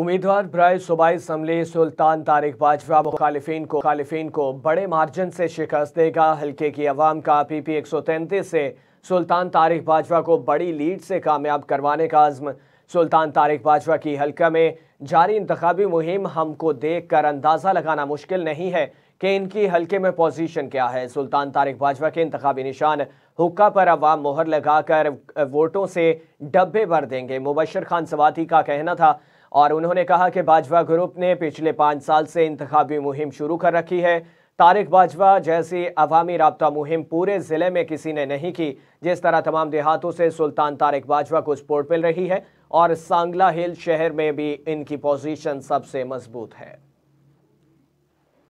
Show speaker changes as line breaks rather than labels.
उम्मीदवार ब्राय सूबाई असम्बली सुल्तान तारिक बाजवा मुखालिफिन को खालिफिन को बड़े मार्जिन से शिकस्त देगा हल्के की आवाम का पी पी एक सौ तैंतीस से सुल्तान तारिक बाजवा को बड़ी लीड से कामयाब करवाने का आज़म सुल्तान तारिक बाजवा की हल्का में जारी इंतबी मुहिम हमको देख कर अंदाज़ा लगाना मुश्किल नहीं है कि इनकी हल्के में पोजीशन क्या है सुल्तान तारिक बाजवा के इंतबी निशान हुक्का पर अवाम मोहर लगा कर वोटों से डब्बे भर देंगे मुबशर खान सवाती का कहना था और उन्होंने कहा कि बाजवा ग्रुप ने पिछले पाँच साल से इंतबी मुहिम शुरू कर रखी है तारिक बाजवा जैसी अवामी रबता मुहिम पूरे ज़िले में किसी ने नहीं की जिस तरह तमाम देहातों से सुल्तान तारिक बाजवा को सपोर्ट मिल रही है और सांगला हिल शहर में भी इनकी पोजीशन सबसे मजबूत है